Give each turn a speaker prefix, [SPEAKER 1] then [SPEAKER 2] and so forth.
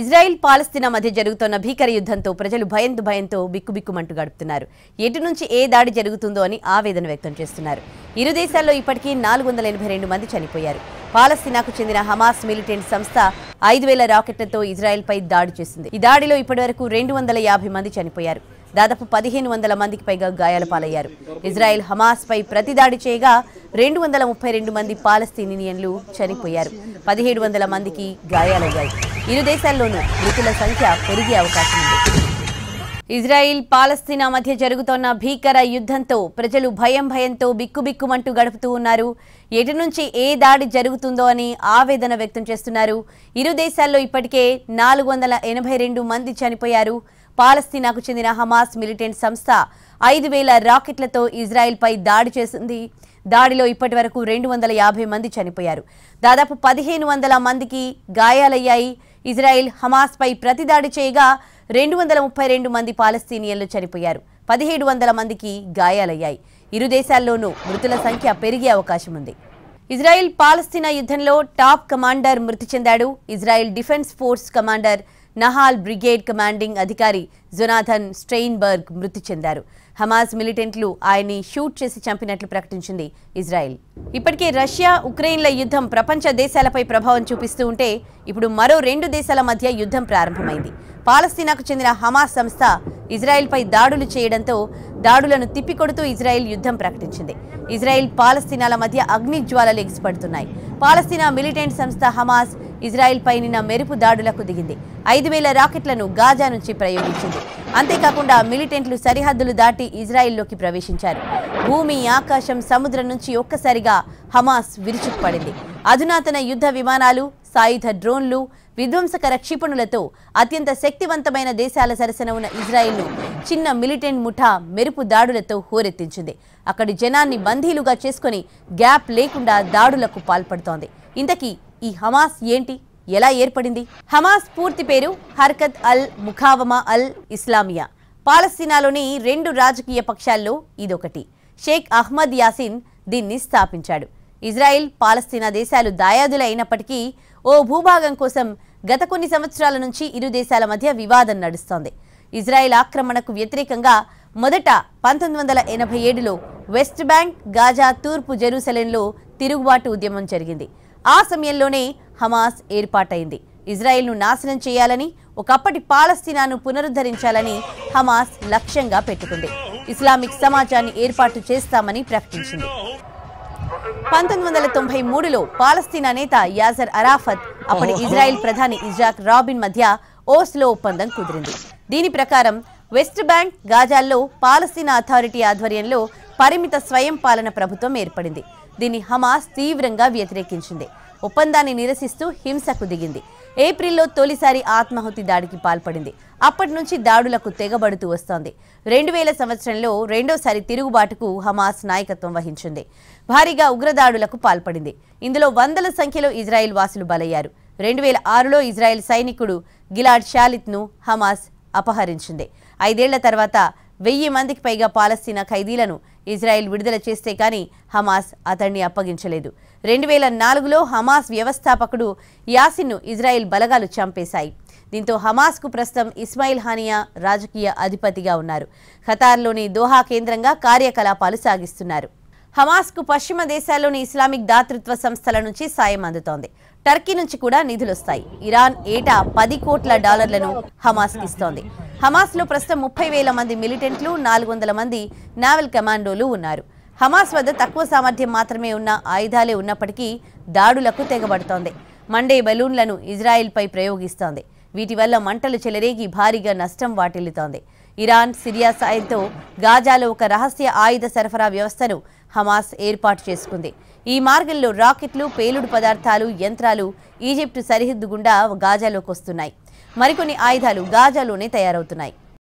[SPEAKER 1] Israel పాలస్తీనా మధ్య జరుగుతున్న భీకర యుద్ధంతో ప్రజలు భయంతో భయంతో బిక్కుబిక్కుమంటూ గడుపుతున్నారు ఎటు నుంచి ఏ దాడి జరుగుతుందో అని ఆవేదన వ్యక్తం చేస్తున్నారు ఇరు దేశాల్లో ఇప్పటికీ నాలుగు వందల ఎనభై రెండు మంది చనిపోయారు పాలస్తీనాకు చెందిన హమాస్ మిలిటెంట్ సంస్థ ఐదు వేల రాకెట్లతో ఇజ్రాయెల్పై దాడి చేసింది ఈ దాడిలో ఇప్పటివరకు రెండు వందల యాభై మంది చనిపోయారు దాదాపు పదిహేను వందల మందికి పైగా గాయాల పాలయ్యారు ఇజ్రాయెల్ హమాస్పై ప్రతిదాడి చేయగా రెండు వందల ముప్పై రెండు మంది పాలస్తీనియన్లు చనిపోయారు పదిహేడు వందల మందికి గాయాలయ్యాయి ఇరు దేశాల్లోనూ మృతుల సంఖ్య పెరిగే అవకాశం ఉంది ఇజ్రాయిల్ పాలస్తీనా మధ్య జరుగుతోన్న భీకర యుద్ధంతో ప్రజలు భయం భయంతో బిక్కుబిక్కుమంటూ గడుపుతూ ఉన్నారు ఎటు నుంచి ఏ దాడి జరుగుతుందో అని ఆవేదన వ్యక్తం చేస్తున్నారు ఇరు దేశాల్లో ఇప్పటికే నాలుగు మంది చనిపోయారు పాలస్తీనాకు చెందిన హమాస్ మిలిటెంట్ సంస్థ ఐదు వేల రాకెట్లతో ఇజ్రాయిల్పై దాడి చేసింది దాడిలో ఇప్పటి వరకు రెండు వందల యాభై మంది చనిపోయారు దాదాపు పదిహేను వందల మందికి గాయాలయ్యాయి హమాస్ హమాస్పై ప్రతిదాడి చేయగా రెండు వందల ముప్పై రెండు మంది పాలస్తీనియన్లు చనిపోయారు పదిహేడు వందల మందికి గాయాలయ్యాయి ఇరు దేశాల్లోనూ మృతుల సంఖ్య పెరిగే అవకాశం ఉంది ఇజ్రాయిల్ పాలస్తీనా యుద్ధంలో టాప్ కమాండర్ మృతి చెందాడు Israel defence force commander Nahal brigade commanding అధికారి జునాథన్ స్ట్రెయిన్బర్గ్ మృతి చెందారు హమాజ్ మిలిటెంట్లు ఆయన్ని షూట్ చేసి చంపినట్లు ప్రకటించింది ఇజ్రాయెల్ ఇప్పటికే రష్యా ఉక్రెయిన్ల యుద్ధం ప్రపంచ దేశాలపై ప్రభావం చూపిస్తూ ఉంటే ఇప్పుడు మరో రెండు దేశాల మధ్య యుద్ధం ప్రారంభమైంది పాలస్తీనాకు చెందిన హమాస్ సంస్థ ఇజ్రాయెల్పై దాడులు చేయడంతో దాడులను తిప్పికొడుతూ ఇజ్రాయెల్ యుద్ధం ప్రకటించింది ఇజ్రాయెల్ పాలస్తీనాల మధ్య అగ్ని జ్వాలలు ఎగిసిపడుతున్నాయి పాలస్తీనా మిలిటెంట్ సంస్థ హమాస్ ఇజ్రాయెల్పై నిన్న మెరుపు దాడులకు దిగింది ఐదు వేల రాకెట్లను గాజా నుంచి ప్రయోగించింది అంతేకాకుండా మిలిటెంట్లు సరిహద్దులు దాటి ఇజ్రాయిల్లోకి ప్రవేశించారు భూమి ఆకాశం సముద్రం నుంచి ఒక్కసారిగా హమాస్ విరుచుకుపడింది అధునాతన యుద్ధ విమానాలు సాయుధ డ్రోన్లు విధ్వంసకర క్షిపణులతో అత్యంత శక్తివంతమైన దేశాల సరసన ఉన్న ఇజ్రాయిల్ను చిన్న మిలిటెంట్ ముఠా మెరుపు దాడులతో హోరెత్తించింది అక్కడి జనాన్ని బందీలుగా చేసుకుని గ్యాప్ లేకుండా దాడులకు పాల్పడుతోంది ఇంతకీ ఈ హమాస్ ఏంటి ఎలా ఏర్పడింది హమాస్ పూర్తి పేరు హర్కత్ అల్ ముఖావమా అల్ ఇస్లామియా పాలస్తీనాలోని రెండు రాజకీయ పక్షాల్లో ఇదొకటి షేక్ అహ్మద్ యాసిన్ దీన్ని స్థాపించాడు ఇజ్రాయిల్ పాలస్తీనా దేశాలు దాయాదులు అయినప్పటికీ ఓ భూభాగం కోసం గత కొన్ని సంవత్సరాల నుంచి ఇరు దేశాల మధ్య వివాదం నడుస్తోంది ఇజ్రాయెల్ ఆక్రమణకు వ్యతిరేకంగా మొదట పంతొమ్మిది వందల ఎనభై ఏడులో వెస్ట్ బ్యాంక్ గాజా తూర్పు జెరూసలెంలో తిరుగుబాటు ఉద్యమం జరిగింది ఆ సమయంలోనే హమాస్ ఏర్పాటైంది ఇజ్రాయెల్ను నాశనం చేయాలని ఒకప్పటి పాలస్తీనాను పునరుద్ధరించాలని హమాస్ లక్ష్యంగా పెట్టుకుంది ఇస్లామిక్ సమాజాన్ని ఏర్పాటు చేస్తామని ప్రకటించింది పంతొమ్మిది వందల తొంభై మూడులో పాలస్తీనా నేత యాజర్ అరాఫత్ అప్పటి ఇజ్రాయెల్ ప్రధాని ఇజాక్ రాబిన్ మధ్య ఓస్లో ఒప్పందం కుదిరింది దీని ప్రకారం వెస్ట్ బ్యాంక్ గాజాల్లో పాలస్తీనా అథారిటీ ఆధ్వర్యంలో పరిమిత స్వయం పాలన ప్రభుత్వం ఏర్పడింది దీన్ని హమాస్ తీవ్రంగా వ్యతిరేకించింది ఒప్పందాన్ని నిరసిస్తూ హింసకు దిగింది ఏప్రిల్లో తొలిసారి ఆత్మాహుతి దాడికి పాల్పడింది అప్పటి నుంచి దాడులకు తెగబడుతూ వస్తోంది రెండు వేల సంవత్సరంలో రెండోసారి తిరుగుబాటుకు హమాస్ నాయకత్వం వహించింది భారీగా ఉగ్రదాడులకు పాల్పడింది ఇందులో వందల సంఖ్యలో ఇజ్రాయెల్ వాసులు బలయ్యారు రెండు వేల ఆరులో ఇజ్రాయెల్ సైనికుడు గిలాడ్ షాలిత్ను హమాస్ అపహరించింది ఐదేళ్ల తర్వాత వెయ్యి మందికి పైగా పాలస్తీనా ఖైదీలను ఇజ్రాయెల్ విడుదల చేస్తే కానీ హమాస్ అతన్ని అప్పగించలేదు రెండు వేల నాలుగులో హమాస్ వ్యవస్థాపకుడు యాసిన్ను ఇజ్రాయెల్ బలగాలు చంపేశాయి దీంతో హమాస్కు ప్రస్తుతం ఇస్మాయిల్ హానియా రాజకీయ అధిపతిగా ఉన్నారు ఖతార్లోని దోహా కేంద్రంగా కార్యకలాపాలు సాగిస్తున్నారు హమాస్కు పశ్చిమ దేశాల్లోని ఇస్లామిక్ దాతృత్వ సంస్థల నుంచి సాయం అందుతోంది టర్కీ నుంచి కూడా నిధులొస్తాయి ఇరాన్ ఏటా పది కోట్ల డాలర్లను హమాస్కిస్తోంది హమాస్లో ప్రస్తుతం ముప్పై వేల మంది మిలిటెంట్లు నాలుగు వందల మంది నావల్ కమాండోలు ఉన్నారు హమాస్ వద్ద తక్కువ సామర్థ్యం మాత్రమే ఉన్న ఆయుధాలే ఉన్నప్పటికీ దాడులకు తెగబడుతోంది మండే బెలూన్లను ఇజ్రాయిల్పై ప్రయోగిస్తోంది వీటి వల్ల మంటలు చెలరేగి భారీగా నష్టం వాటిల్లుతోంది ఇరాన్ సిరియా సాయంతో గాజాలో ఒక రహస్య ఆయుధ సరఫరా వ్యవస్థను హమాస్ ఏర్పాటు చేసుకుంది ఈ మార్గంలో రాకెట్లు పేలుడు పదార్థాలు యంత్రాలు ఈజిప్టు సరిహద్దు గుండా గాజాలోకి వస్తున్నాయి మరికొన్ని ఆయుధాలు గాజాలోనే తయారవుతున్నాయి